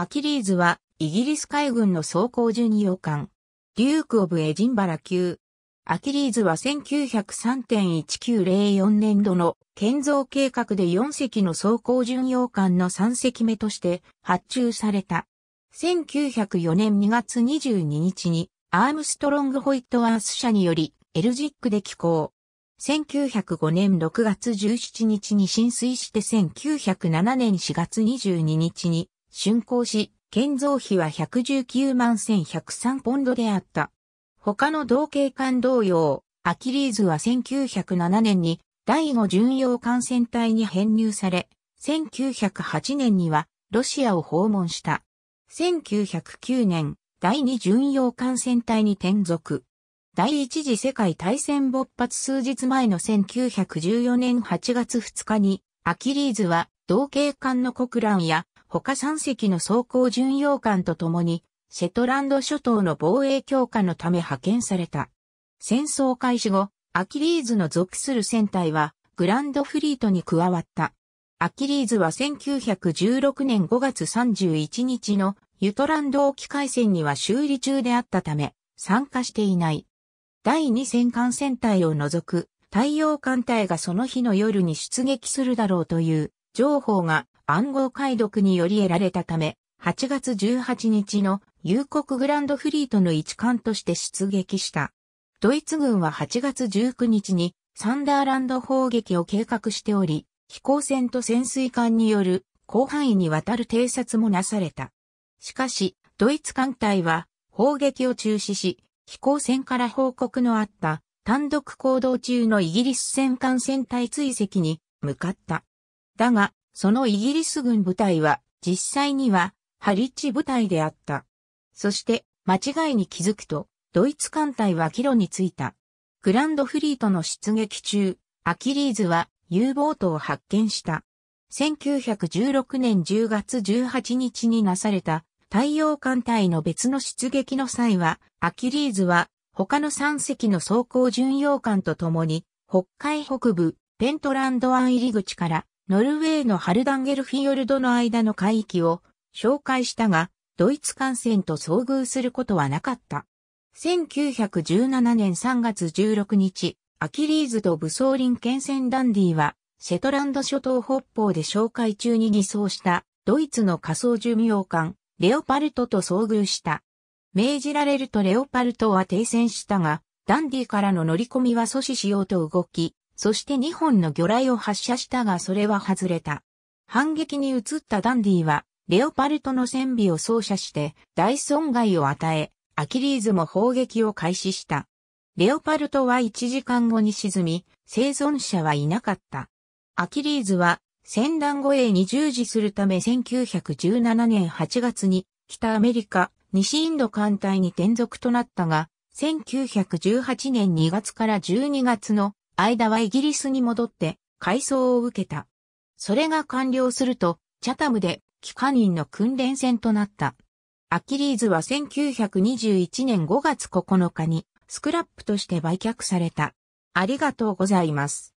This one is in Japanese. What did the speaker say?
アキリーズは、イギリス海軍の装甲巡洋艦、デューク・オブ・エジンバラ級。アキリーズは1903.1904年度の建造計画で4隻の装甲巡洋艦の3隻目として発注された。1904年2月22日にアームストロング・ホイットワース社によりエルジックで寄港。1905年6月17日に浸水して1907年4月22日に竣工し、建造費は119万1103ポンドであった。他の同系艦同様、アキリーズは1907年に第5巡洋艦船隊に編入され、1908年にはロシアを訪問した。1909年、第2巡洋艦船隊に転属。第一次世界大戦勃発数日前の1914年8月2日に、アキリーズは同系艦の国乱や他3隻の装甲巡洋艦と共に、シェトランド諸島の防衛強化のため派遣された。戦争開始後、アキリーズの属する船隊は、グランドフリートに加わった。アキリーズは1916年5月31日のユトランド沖海戦には修理中であったため、参加していない。第二戦艦船隊を除く太陽艦隊がその日の夜に出撃するだろうという情報が暗号解読により得られたため、8月18日の夕刻グランドフリートの一艦として出撃した。ドイツ軍は8月19日にサンダーランド砲撃を計画しており、飛行船と潜水艦による広範囲にわたる偵察もなされた。しかし、ドイツ艦隊は砲撃を中止し、飛行船から報告のあった単独行動中のイギリス戦艦船隊追跡に向かった。だが、そのイギリス軍部隊は実際にはハリッチ部隊であった。そして間違いに気づくとドイツ艦隊はキロについた。グランドフリートの出撃中、アキリーズは U ボートを発見した。1916年10月18日になされた太陽艦隊の別の出撃の際は、アキリーズは他の3隻の装甲巡洋艦と共に、北海北部ペントランド湾入り口からノルウェーのハルダンゲルフィヨルドの間の海域を紹介したが、ドイツ艦船と遭遇することはなかった。1917年3月16日、アキリーズと武装林県船ダンディは、セトランド諸島北方で紹介中に偽装したドイツの仮想寿命艦、レオパルトと遭遇した。命じられるとレオパルトは停戦したが、ダンディからの乗り込みは阻止しようと動き、そして2本の魚雷を発射したがそれは外れた。反撃に移ったダンディは、レオパルトの戦備を操作して大損害を与え、アキリーズも砲撃を開始した。レオパルトは1時間後に沈み、生存者はいなかった。アキリーズは戦団護衛に従事するため1917年8月に北アメリカ西インド艦隊に転属となったが、1918年2月から12月の間はイギリスに戻って、改装を受けた。それが完了すると、チャタムで機関人の訓練船となった。アキリーズは1921年5月9日にスクラップとして売却された。ありがとうございます。